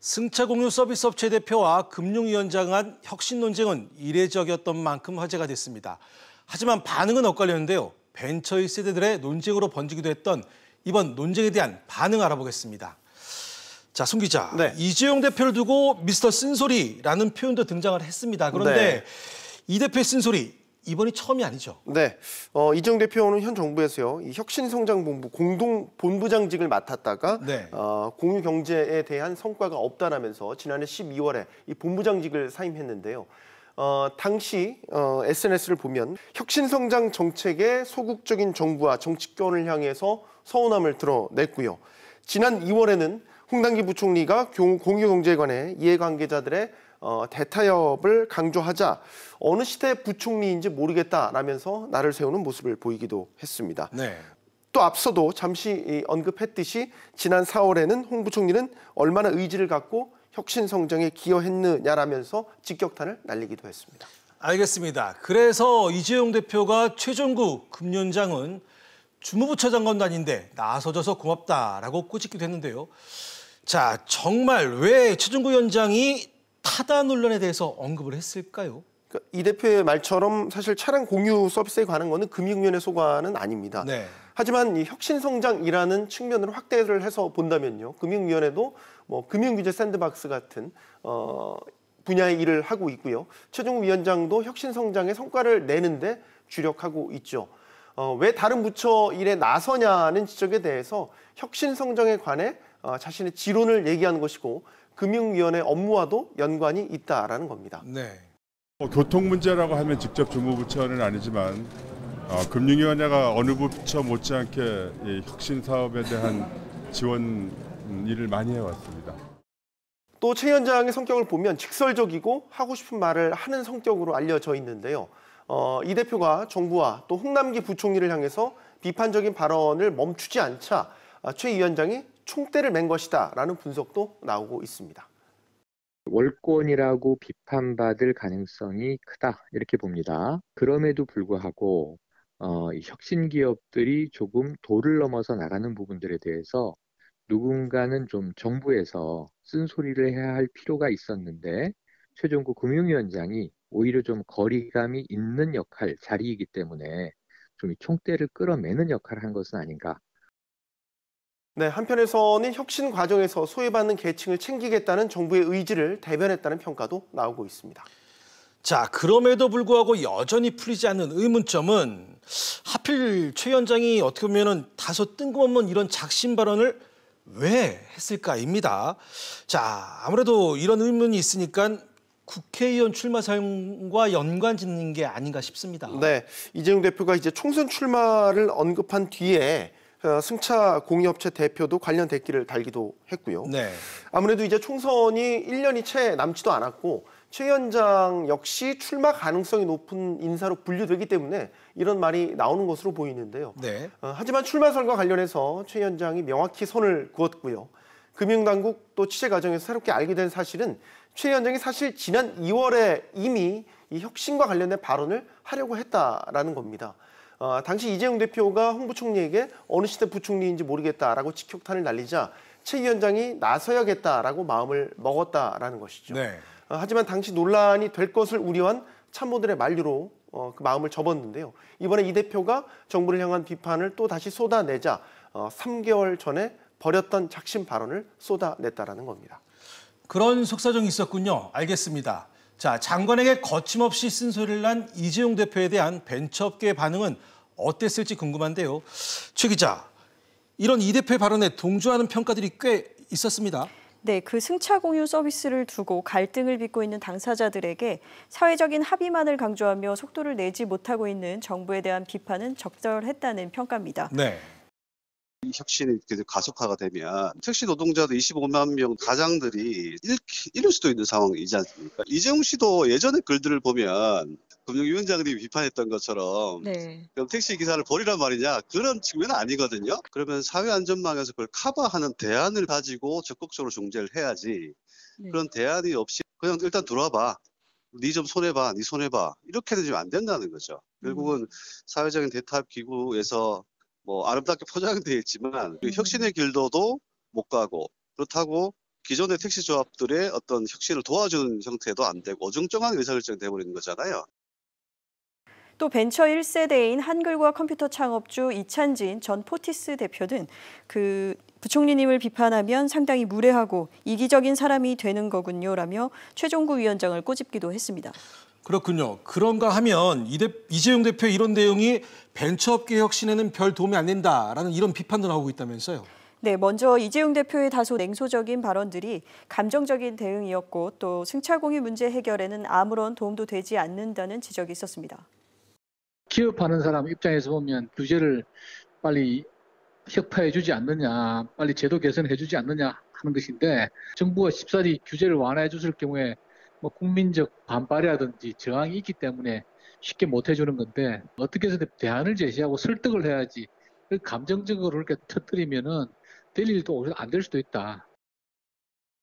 승차 공유 서비스 업체 대표와 금융위원장 간 혁신 논쟁은 이례적이었던 만큼 화제가 됐습니다. 하지만 반응은 엇갈렸는데요. 벤처의 세대들의 논쟁으로 번지기도 했던 이번 논쟁에 대한 반응 알아보겠습니다. 자, 송 기자. 네. 이재용 대표를 두고 미스터 쓴소리라는 표현도 등장을 했습니다. 그런데 네. 이 대표의 쓴소리 이번이 처음이 아니죠. 네. 어, 이정 대표는 현 정부에서요. 이 혁신성장본부 공동 본부장직을 맡았다가 네. 어, 공유 경제에 대한 성과가 없다라면서 지난해 12월에 이 본부장직을 사임했는데요. 어, 당시 어, SNS를 보면 혁신성장 정책의 소극적인 정부와 정치권을 향해서 서운함을 드러냈고요. 지난 2월에는 홍당기 부총리가 공유 경제에 관해 이해관계자들의 어, 대타협을 강조하자 어느 시대 부총리인지 모르겠다라면서 나를 세우는 모습을 보이기도 했습니다. 네. 또 앞서도 잠시 언급했듯이 지난 4월에는 홍 부총리는 얼마나 의지를 갖고 혁신 성장에 기여했느냐라면서 직격탄을 날리기도 했습니다. 알겠습니다. 그래서 이재용 대표가 최종구 금년장은 주무부 차장관도 아닌데 나서줘서 고맙다라고 꼬집기도 했는데요. 자, 정말 왜최종구 위원장이 타다 논란에 대해서 언급을 했을까요? 그러니까 이 대표의 말처럼 사실 차량 공유 서비스에 관한 거는 금융위원회 소관은 아닙니다. 네. 하지만 이 혁신성장이라는 측면으로 확대를 해서 본다면요. 금융위원회도 뭐 금융규제 샌드박스 같은 어, 분야의 일을 하고 있고요. 최종 위원장도 혁신성장의 성과를 내는데 주력하고 있죠. 어, 왜 다른 부처 일에 나서냐는 지적에 대해서 혁신성장에 관해 어, 자신의 지론을 얘기하는 것이고 금융위원회 업무와도 연관이 있다라는 겁니다. 네. 어, 교통 문제라고 하면 직접 주무부처는 아니지만 어, 금융위원회가 어느 부처 못지않게 혁신 사업에 대한 지원 일을 많이 해왔습니다. 또 최위장의 성격을 보면 직설적이고 하고 싶은 말을 하는 성격으로 알려져 있는데요. 어, 이 대표가 정부와 또 홍남기 부총리를 향해서 비판적인 발언을 멈추지 않자 아, 최 위원장이 총대를 맨 것이다라는 분석도 나오고 있습니다. 월권이라고 비판받을 가능성이 크다 이렇게 봅니다. 그럼에도 불구하고 어, 혁신 기업들이 조금 도를 넘어서 나가는 부분들에 대해서 누군가는 좀 정부에서 쓴소리를 해야 할 필요가 있었는데 최종구 금융위원장이 오히려 좀 거리감이 있는 역할 자리이기 때문에 좀 총대를 끌어매는 역할을 한 것은 아닌가 네, 한편에서는 혁신 과정에서 소외받는 계층을 챙기겠다는 정부의 의지를 대변했다는 평가도 나오고 있습니다. 자, 그럼에도 불구하고 여전히 풀리지 않는 의문점은 하필 최 위원장이 어떻게 보면 다소 뜬금없는 이런 작심 발언을 왜 했을까입니다. 자, 아무래도 이런 의문이 있으니까 국회의원 출마 사용과 연관 짓는 게 아닌가 싶습니다. 네, 이재용 대표가 이제 총선 출마를 언급한 뒤에 어, 승차 공유업체 대표도 관련 댓글을 달기도 했고요. 네. 아무래도 이제 총선이 1년이 채 남지도 않았고 최 위원장 역시 출마 가능성이 높은 인사로 분류되기 때문에 이런 말이 나오는 것으로 보이는데요. 네. 어, 하지만 출마설과 관련해서 최 위원장이 명확히 선을 그었고요. 금융당국 또 취재 과정에서 새롭게 알게 된 사실은 최 위원장이 사실 지난 2월에 이미 이 혁신과 관련된 발언을 하려고 했다라는 겁니다. 어, 당시 이재용 대표가 홍 부총리에게 어느 시대 부총리인지 모르겠다라고 직격탄을 날리자 최 위원장이 나서야겠다라고 마음을 먹었다라는 것이죠. 네. 어, 하지만 당시 논란이 될 것을 우려한 참모들의 만류로 어, 그 마음을 접었는데요. 이번에 이 대표가 정부를 향한 비판을 또 다시 쏟아내자 어, 3개월 전에 버렸던 작심 발언을 쏟아냈다라는 겁니다. 그런 속사정이 있었군요. 알겠습니다. 자, 장관에게 거침없이 쓴소리를 난 이재용 대표에 대한 벤처업계의 반응은 어땠을지 궁금한데요. 최 기자, 이런 이 대표의 발언에 동조하는 평가들이 꽤 있었습니다. 네, 그 승차 공유 서비스를 두고 갈등을 빚고 있는 당사자들에게 사회적인 합의만을 강조하며 속도를 내지 못하고 있는 정부에 대한 비판은 적절했다는 평가입니다. 네. 이 혁신이 계속 가속화가 되면 택시 노동자도 25만 명 가장들이 잃, 잃을 수도 있는 상황이지 않습니까? 이재용 씨도 예전에 글들을 보면 금융위원장님이 비판했던 것처럼 네. 그럼 택시 기사를 버리란 말이냐 그런 측면은 아니거든요. 그러면 사회안전망에서 그걸 커버하는 대안을 가지고 적극적으로 중재를 해야지 네. 그런 대안이 없이 그냥 일단 들어와봐. 니 좀 손해봐, 네 손해봐 이렇게 되면 안 된다는 거죠. 음. 결국은 사회적인 대타협 기구에서 뭐 아름답게 포장되어 있지만 그 음. 혁신의 길도도 못 가고 그렇다고 기존의 택시 조합들의 어떤 혁신을 도와주는 형태도 안 되고 어중쩡한 의사결정이 돼버리는 거잖아요. 또 벤처 1세대인 한글과 컴퓨터 창업주 이찬진 전 포티스 대표 등그 부총리님을 비판하면 상당히 무례하고 이기적인 사람이 되는 거군요라며 최종구 위원장을 꼬집기도 했습니다. 그렇군요. 그런가 하면 이 대, 이재용 대표 이런 대응이 벤처업계 혁신에는 별 도움이 안 된다라는 이런 비판도 나오고 있다면서요. 네, 먼저 이재용 대표의 다소 냉소적인 발언들이 감정적인 대응이었고 또승차공유 문제 해결에는 아무런 도움도 되지 않는다는 지적이 있었습니다. 기업하는 사람 입장에서 보면 규제를 빨리 혁파해 주지 않느냐, 빨리 제도 개선해 주지 않느냐 하는 것인데 정부가 십사리 규제를 완화해 줬을 경우에 뭐 국민적 반발이라든지 저항이 있기 때문에 쉽게 못 해주는 건데 어떻게 해서 대안을 제시하고 설득을 해야지 그 감정적으로 이렇게 터뜨리면은 될 일도 오히려 안 될 수도 있다.